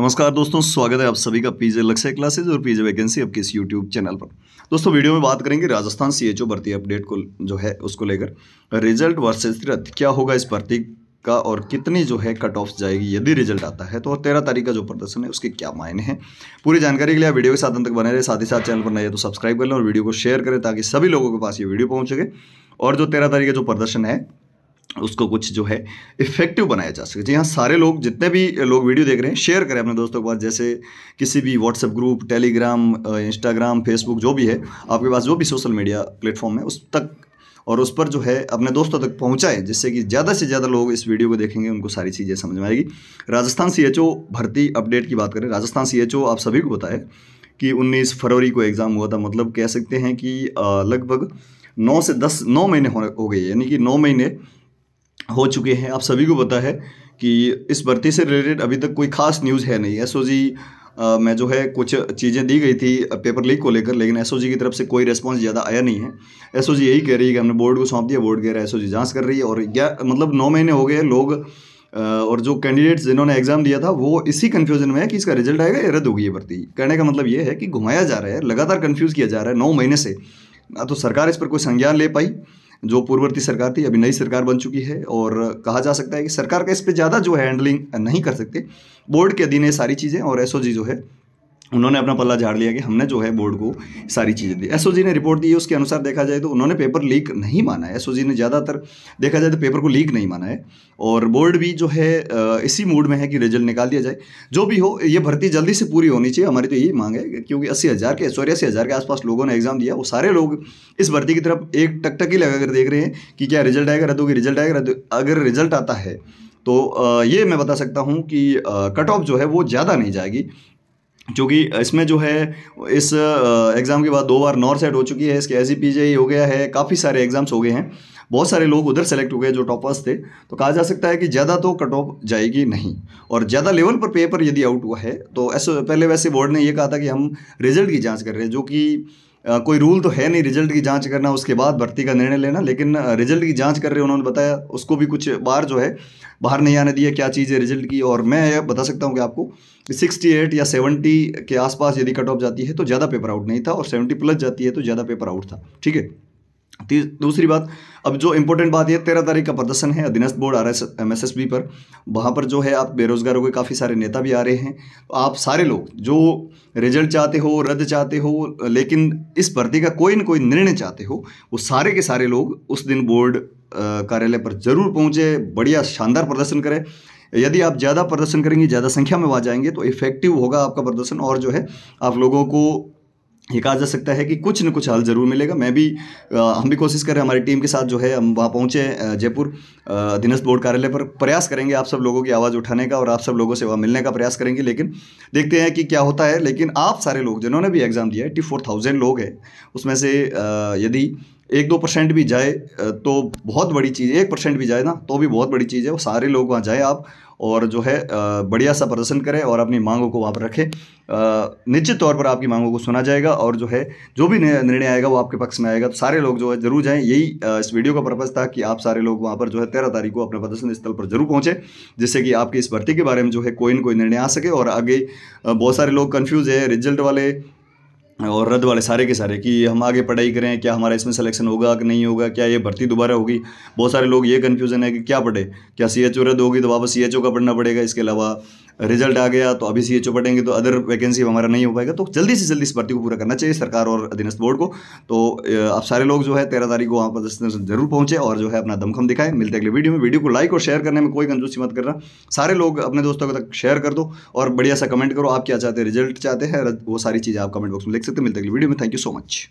नमस्कार दोस्तों स्वागत है आप सभी का पीजे लक्ष्य क्लासेज और पीजे वैकेंसी आपके इस यूट्यूब चैनल पर दोस्तों वीडियो में बात करेंगे राजस्थान सीएचओ भर्ती अपडेट को जो है उसको लेकर रिजल्ट वर्सेज तिरथ क्या होगा इस भर्ती का और कितनी जो है कट ऑफ जाएगी यदि रिजल्ट आता है तो तेरह तारीख का जो प्रदर्शन है उसके क्या मायने हैं पूरी जानकारी के लिए वीडियो के साथ अंत तक बने रहे साथ ही साथ चैनल पर नए तो सब्सक्राइब कर लें और वीडियो को शेयर करें ताकि सभी लोगों के पास ये वीडियो पहुँच सके और जो तेरह तारीख का जो प्रदर्शन है उसको कुछ जो है इफेक्टिव बनाया जा सके जी हाँ सारे लोग जितने भी लोग वीडियो देख रहे हैं शेयर करें अपने दोस्तों के पास जैसे किसी भी WhatsApp group Telegram Instagram Facebook जो भी है आपके पास जो भी सोशल मीडिया प्लेटफॉर्म है उस तक और उस पर जो है अपने दोस्तों तक पहुँचाएँ जिससे कि ज़्यादा से ज़्यादा लोग इस वीडियो को देखेंगे उनको सारी चीज़ें समझ में आएगी राजस्थान सी भर्ती अपडेट की बात करें राजस्थान सी आप सभी को बताए कि 19 फरवरी को एग्ज़ाम हुआ था मतलब कह सकते हैं कि लगभग नौ से दस नौ महीने हो गए यानी कि नौ महीने हो चुके हैं आप सभी को पता है कि इस भर्ती से रिलेटेड अभी तक कोई खास न्यूज़ है नहीं एस में जो है कुछ चीज़ें दी गई थी पेपर लीक को लेकर लेकिन एस की तरफ से कोई रिस्पॉन्स ज़्यादा आया नहीं है एस यही कह रही है कि हमने बोर्ड को सौंप दिया बोर्ड कह रहा है एस जांच कर रही है और क्या मतलब नौ महीने हो गए लोग और जो कैंडिडेट्स जिन्होंने एग्ज़ाम दिया था वो इसी कन्फ्यूजन में है कि इसका रिजल्ट आएगा या रद्द होगी ये भर्ती कहने का मतलब ये है कि घुमाया जा रहा है लगातार कन्फ्यूज़ किया जा रहा है नौ महीने से ना तो सरकार इस पर कोई संज्ञान ले पाई जो पूर्ववर्ती सरकार थी अभी नई सरकार बन चुकी है और कहा जा सकता है कि सरकार का इस पर ज़्यादा जो है हैंडलिंग नहीं कर सकते बोर्ड के अधीन है सारी चीज़ें और एस जो है उन्होंने अपना पल्ला झाड़ लिया कि हमने जो है बोर्ड को सारी चीज़ें दी एसओजी ने रिपोर्ट दी है उसके अनुसार देखा जाए तो उन्होंने पेपर लीक नहीं माना है एसओजी ने ज़्यादातर देखा जाए तो पेपर को लीक नहीं माना है और बोर्ड भी जो है इसी मूड में है कि रिजल्ट निकाल दिया जाए जो भी हो ये भर्ती जल्दी से पूरी होनी चाहिए हमारी तो यही मांग है क्योंकि अस्सी हज़ार के सॉरी अस्सी हज़ार के आसपास लोगों ने एग्ज़ाम दिया वो सारे लोग इस भर्ती की तरफ एक टकटकी लगा कर देख रहे हैं कि क्या रिजल्ट आएगा की रिजल्ट आएगा अगर रिजल्ट आता है तो ये मैं बता सकता हूँ कि कट ऑफ जो है वो ज़्यादा नहीं जाएगी क्योंकि इसमें जो है इस एग्ज़ाम के बाद दो बार नॉर्थ सेट हो चुकी है इसके एस जी हो गया है काफ़ी सारे एग्ज़ाम्स हो गए हैं बहुत सारे लोग उधर सेलेक्ट हो गए जो टॉपर्स थे तो कहा जा सकता है कि ज़्यादा तो कट ऑफ जाएगी नहीं और ज़्यादा लेवल पर पेपर यदि आउट हुआ है तो ऐसे पहले वैसे बोर्ड ने यह कहा था कि हम रिजल्ट की जाँच कर रहे हैं जो कि कोई रूल तो है नहीं रिजल्ट की जांच करना उसके बाद भर्ती का निर्णय लेना लेकिन रिजल्ट की जांच कर रहे उन्होंने बताया उसको भी कुछ बार जो है बाहर नहीं आने दिया क्या चीज़ है रिजल्ट की और मैं यह बता सकता हूँ कि आपको 68 या 70 के आसपास यदि कट ऑफ जाती है तो ज़्यादा पेपर आउट नहीं था और 70 प्लस जाती है तो ज़्यादा पेपर आउट था ठीक है दूसरी बात अब जो इम्पोर्टेंट बात है तेरह तारीख का प्रदर्शन है अधीनस्थ board R S M S S B पर वहाँ पर जो है आप बेरोजगारों के काफ़ी सारे नेता भी आ रहे हैं तो आप सारे लोग जो रिजल्ट चाहते हो रद्द चाहते हो लेकिन इस भर्ती का कोई ना कोई निर्णय चाहते हो वो सारे के सारे लोग उस दिन बोर्ड कार्यालय पर जरूर पहुँचे बढ़िया शानदार प्रदर्शन करें यदि आप ज़्यादा प्रदर्शन करेंगे ज़्यादा संख्या में वहाँ जाएंगे तो इफेक्टिव होगा आपका प्रदर्शन और जो है आप लोगों को ये कहा जा सकता है कि कुछ न कुछ हल ज़रूर मिलेगा मैं भी आ, हम भी कोशिश कर रहे हैं हमारी टीम के साथ जो है हम वहाँ पहुँचे जयपुर अधीनस्थ बोर्ड कार्यालय पर प्रयास करेंगे आप सब लोगों की आवाज़ उठाने का और आप सब लोगों से वहाँ मिलने का प्रयास करेंगे लेकिन देखते हैं कि क्या होता है लेकिन आप सारे लोग जिन्होंने भी एग्ज़ाम दिया है एट्टी फोर थाउजेंड लोग हैं उसमें से यदि एक दो परसेंट भी जाए तो बहुत बड़ी चीज़ एक परसेंट भी जाए ना तो भी बहुत बड़ी चीज़ है वो सारे लोग वहाँ जाए आप और जो है बढ़िया सा प्रदर्शन करें और अपनी मांगों को वहाँ पर रखें निश्चित तौर पर आपकी मांगों को सुना जाएगा और जो है जो भी निर्णय आएगा वो आपके पक्ष में आएगा तो सारे लोग जो है ज़रूर जाएँ यही इस वीडियो का पर्पज़ था कि आप सारे लोग वहाँ पर जो है तेरह तारीख को अपने प्रदर्शन स्थल पर जरूर पहुँचें जिससे कि आपकी इस भर्ती के बारे में जो है कोई न कोई निर्णय आ सके और आगे बहुत सारे लोग कन्फ्यूज़ है रिजल्ट वाले और रद्द वाले सारे के सारे कि हम आगे पढ़ाई करें क्या हमारा इसमें सिलेक्शन होगा कि नहीं होगा क्या ये भर्ती दोबारा होगी बहुत सारे लोग ये कन्फ्यूज़न है कि क्या पढ़े क्या सी एच ओ रद्द होगी तो वापस सी एच ओ का पढ़ना पड़ेगा इसके अलावा रिजल्ट आ गया तो अभी सी एच ओ पढ़ेंगे तो अदर वैकेंसी हमारा नहीं हो पाएगा तो जल्दी से जल्दी इस भर्ती को पूरा करना चाहिए सरकार और अधीनस्थ बोर्ड को तो आप सारे लोग जो है तेरह तारीख को वहाँ पर जरूर पहुँचे और जो है अपना दमखम दिखाएं मिलते अगले वीडियो में वीडियो को लाइक और शेयर करने में कोई कंजूसी मत करना सारे लोग अपने दोस्तों तक शेयर कर दो और बढ़िया सा कमेंट करो आप क्या चाहते हैं रिजल्ट चाहते हैं वो सारी चीज़ आप कमेंट बॉक्स में लिख सकते हैं मिलते अगली वीडियो में थैंक यू सो मच